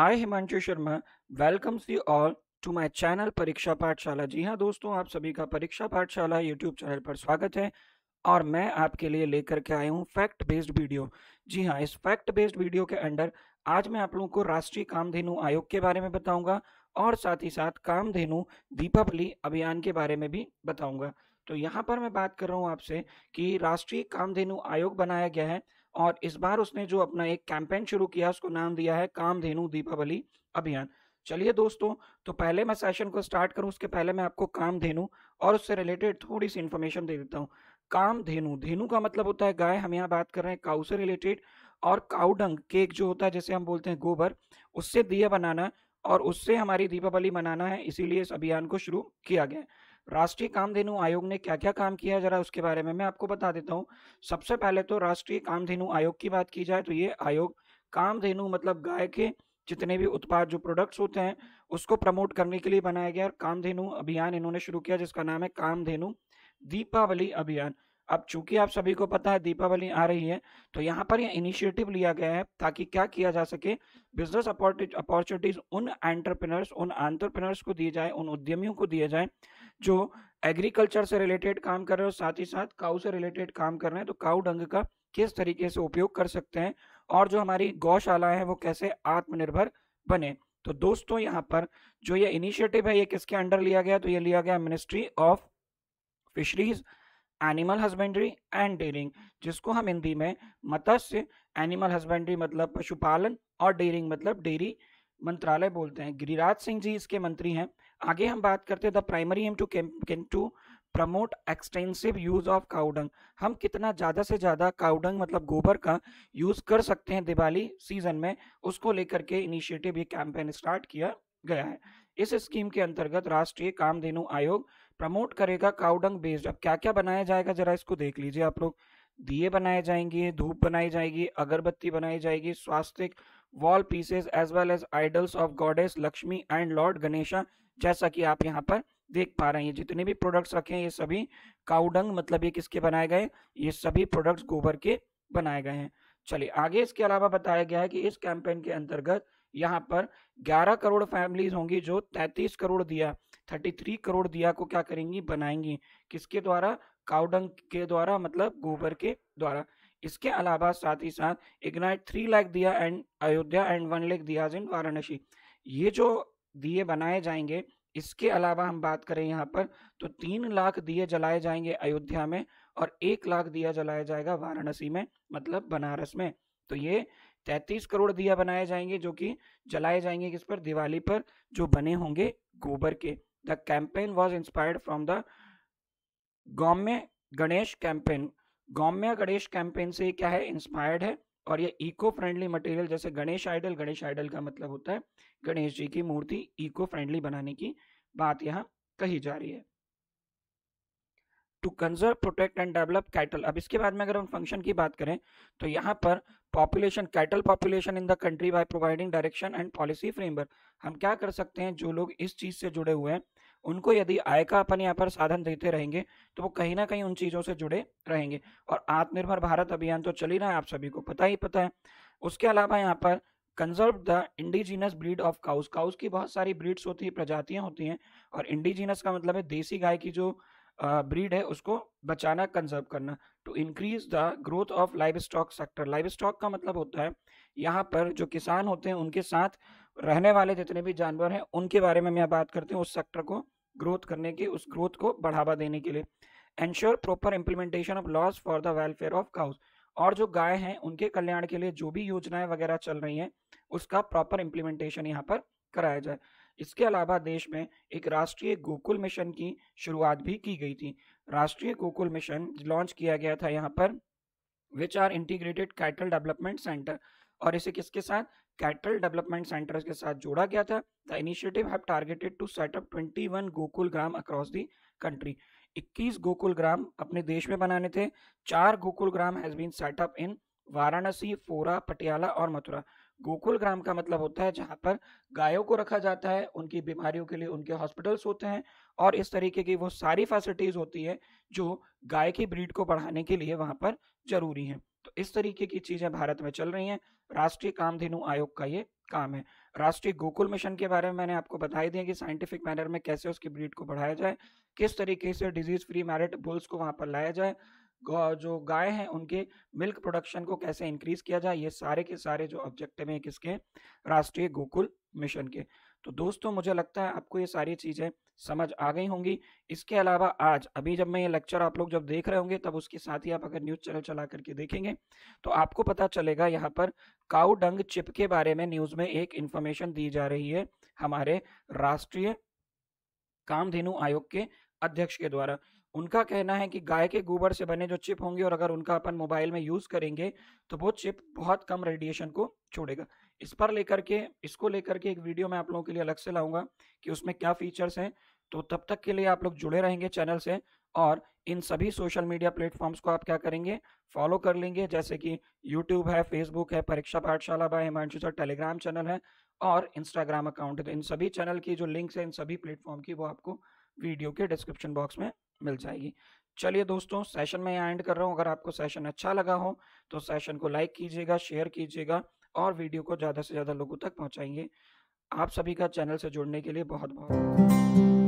I Himanshu Sharma welcomes you all to my channel Pariksha Pathshala जी हाँ दोस्तों आप सभी का परीक्षा पाठशाला यूट्यूब चैनल पर स्वागत है और मैं आपके लिए लेकर के आया हूँ फैक्ट बेस्ड वीडियो जी हाँ इस फैक्ट बेस्ड वीडियो के अंडर आज मैं आप लोगों को राष्ट्रीय कामधेनु आयोग के बारे में बताऊंगा और साथ ही साथ कामधेनु दीपावली अभियान के बारे में भी बताऊंगा तो यहाँ पर मैं बात कर रहा हूँ आपसे कि राष्ट्रीय कामधेनु आयोग बनाया गया है और इस बार उसने जो अपना एक कैंपेन शुरू किया उसको नाम दिया है कामधेनु दीपावली अभियान चलिए दोस्तों तो पहले मैं सेशन को स्टार्ट करूँ उसके पहले मैं आपको काम धेनु और उससे रिलेटेड थोड़ी सी इन्फॉर्मेशन दे देता हूँ काम धेनु धेनु का मतलब होता है गाय हम यहाँ बात कर रहे हैं काऊ से रिलेटेड और काउडंग केक जो होता है जैसे हम बोलते हैं गोबर उससे दिया बनाना और उससे हमारी दीपावली मनाना है इसीलिए इस अभियान को शुरू किया गया है राष्ट्रीय कामधेनु आयोग ने क्या क्या काम किया जरा उसके बारे में मैं आपको बता देता हूँ सबसे पहले तो राष्ट्रीय कामधेनु आयोग की बात की जाए तो ये आयोग कामधेनु मतलब गाय के जितने भी उत्पाद जो प्रोडक्ट्स होते हैं उसको प्रमोट करने के लिए बनाया गया और कामधेनु अभियान इन्होंने शुरू किया जिसका नाम है कामधेनु दीपावली अभियान अब चूंकि आप सभी को पता है दीपावली आ रही है तो यहाँ पर यह इनिशिएटिव लिया गया है ताकि क्या किया जा सके बिजनेस अपॉर्चुनिटीज उन एंटरप्रेनर्स उन एंटरप्रेनर्स को दिए जाए उन उद्यमियों को दिए जाए जो एग्रीकल्चर से रिलेटेड काम कर रहे हैं और साथ ही साथ काउ से रिलेटेड काम कर रहे हैं तो काउ डंग का किस तरीके से उपयोग कर सकते हैं और जो हमारी गौशाला है वो कैसे आत्मनिर्भर बने तो दोस्तों यहाँ पर जो ये इनिशिएटिव है ये किसके अंडर लिया गया तो ये लिया गया ministry of fisheries animal husbandry and dairying जिसको हम हिंदी में मत्स्य एनिमल हस्बेंड्री मतलब पशुपालन और डेयरिंग मतलब डेयरी मंत्रालय बोलते हैं गिरिराज सिंह जी इसके मंत्री हैं आगे हम बात करते हैं the primary aim to can to promote extensive use of cow dung हम कितना ज़्यादा से ज़्यादा काउडंग मतलब गोबर का यूज़ कर सकते हैं दिवाली सीजन में उसको लेकर के इनिशिएटिव ये कैंपेन स्टार्ट किया गया है इस स्कीम के अंतर्गत राष्ट्रीय कामधेनु आयोग प्रमोट करेगा काउडंग बेस्ड अब क्या क्या बनाया जाएगा जरा इसको देख लीजिए आप लोग दिए बनाए जाएंगे धूप बनाई जाएगी अगरबत्ती बनाई जाएगी swastik wall pieces as well as idols of goddess Lakshmi and lord Ganesha जैसा कि आप यहाँ पर देख पा रहे हैं जितने भी प्रोडक्ट्स रखे हैं ये सभी काउडंग मतलब ये किसके बनाए गए ये सभी प्रोडक्ट्स गोबर के बनाए गए हैं चलिए आगे इसके अलावा बताया गया है कि इस कैंपेन के अंतर्गत यहाँ पर 11 करोड़ फैमिलीज होंगी जो 33 करोड़ दिया थर्टी थ्री करोड़ दिया को क्या करेंगी बनाएंगी किसके द्वारा काउडंग के द्वारा मतलब गोबर के द्वारा इसके अलावा साथ ही साथ इग्नाइट थ्री लाख दिया एंड अयोध्या एंड वन लेख दिया इन वाराणसी ये जो दिए बनाए जाएंगे इसके अलावा हम बात करें यहाँ पर तो तीन लाख दिए जलाए जाएंगे अयोध्या में और एक लाख दिया जलाया जाएगा वाराणसी में मतलब बनारस में तो ये तैतीस करोड़ दिया बनाए जाएंगे जो कि जलाए जाएंगे किस पर दिवाली पर जो बने होंगे गोबर के The campaign was inspired from the Gaumaya Ganesh campaign Gaumaya Ganesh campaign से क्या है इंस्पायर्ड है और ये इको फ्रेंडली मटेरियल जैसे गणेश आइडल गणेश आइडल का मतलब होता है गणेश जी की मूर्ति इको फ्रेंडली बनाने की बात यहाँ कही जा रही है to conserve protect and develop cattle अब इसके बाद में अगर हम फंक्शन की बात करें तो यहाँ पर population cattle population in the country by providing direction and policy framework हम क्या कर सकते हैं जो लोग इस चीज़ से जुड़े हुए हैं उनको यदि आय का अपन यहाँ पर साधन देते रहेंगे तो वो कहीं ना कहीं उन चीज़ों से जुड़े रहेंगे और आत्मनिर्भर भारत अभियान तो चल ही रहा है आप सभी को पता ही पता है उसके अलावा यहाँ पर conserve the indigenous breed of cows cows की बहुत सारी ब्रीड्स होती है प्रजातियाँ होती हैं और इंडिजीनस का मतलब है देसी गाय की जो ब्रीड है उसको बचाना कंजर्व करना to increase the growth of livestock sector livestock का मतलब होता है यहाँ पर जो किसान होते हैं उनके साथ रहने वाले जितने भी जानवर हैं उनके बारे में मैं बात करते हैं उस सेक्टर को ग्रोथ करने के उस ग्रोथ को बढ़ावा देने के लिए ensure proper implementation of laws for the welfare of cows और जो गाय हैं उनके कल्याण के लिए जो भी योजनाएं वगैरह चल रही हैं उसका प्रॉपर इम्प्लीमेंटेशन यहाँ पर कराया जाए इसके अलावा देश में एक राष्ट्रीय गोकुल मिशन की शुरुआत भी की गई थी राष्ट्रीय गोकुल मिशन लॉन्च किया गया था यहाँ पर which are integrated cattle development centre और इसे किसके साथ कैटल डेवलपमेंट सेंटर के साथ जोड़ा गया था the initiative have targeted to set up one Gokul Gram across the country 21 Gokul Gram अपने देश में बनाने थे चार Gokul Gram has been set up in Varanasi फोरा पटियाला और मथुरा गोकुल ग्राम का मतलब होता है जहाँ पर गायों को रखा जाता है उनकी बीमारियों के लिए उनके हॉस्पिटल्स होते हैं और इस तरीके की वो सारी फैसिलिटीज होती है जो गाय की ब्रीड को बढ़ाने के लिए वहाँ पर जरूरी है तो इस तरीके की चीजें भारत में चल रही हैं राष्ट्रीय कामधेनु आयोग का ये काम है राष्ट्रीय गोकुल मिशन के बारे में मैंने आपको बता दिया कि साइंटिफिक मैनर में कैसे उसकी ब्रीड को बढ़ाया जाए किस तरीके से डिजीज फ्री मैरिट बुल्स को वहां पर लाया जाए जो गाय हैं उनके मिल्क प्रोडक्शन को कैसे इंक्रीज किया जाए ये सारे के सारे जो ऑब्जेक्टिव हैं किसके राष्ट्रीय गोकुल मिशन के तो दोस्तों मुझे लगता है आपको ये सारी चीज़ें समझ आ गई होंगी इसके अलावा आज अभी जब मैं ये लेक्चर आप लोग जब देख रहे होंगे तब उसके साथ ही आप अगर न्यूज़ चैनल चला करके देखेंगे तो आपको पता चलेगा यहाँ पर काउडंग डंग चिप के बारे में न्यूज़ में एक इन्फॉर्मेशन दी जा रही है हमारे राष्ट्रीय कामधेनु आयोग के अध्यक्ष के द्वारा उनका कहना है कि गाय के गोबर से बने जो चिप होंगे और अगर उनका अपन मोबाइल में यूज़ करेंगे तो वो चिप बहुत कम रेडिएशन को छोड़ेगा इस पर लेकर के इसको लेकर के एक वीडियो मैं आप लोगों के लिए अलग से लाऊंगा कि उसमें क्या फीचर्स हैं तो तब तक के लिए आप लोग जुड़े रहेंगे चैनल से और इन सभी सोशल मीडिया प्लेटफॉर्म्स को आप क्या करेंगे फॉलो कर लेंगे जैसे कि यूट्यूब है फेसबुक है परीक्षा पाठशाला है हिमांशु सर टेलीग्राम चैनल है और इंस्टाग्राम अकाउंट है तो इन सभी चैनल की जो लिंक्स है इन सभी प्लेटफॉर्म की वो आपको वीडियो के डिस्क्रिप्शन बॉक्स में मिल जाएगी चलिए दोस्तों सेशन में यहाँ एंड कर रहा हूँ अगर आपको सेशन अच्छा लगा हो तो सेशन को लाइक कीजिएगा शेयर कीजिएगा और वीडियो को ज़्यादा से ज़्यादा लोगों तक पहुँचाएंगे आप सभी का चैनल से जुड़ने के लिए बहुत बहुत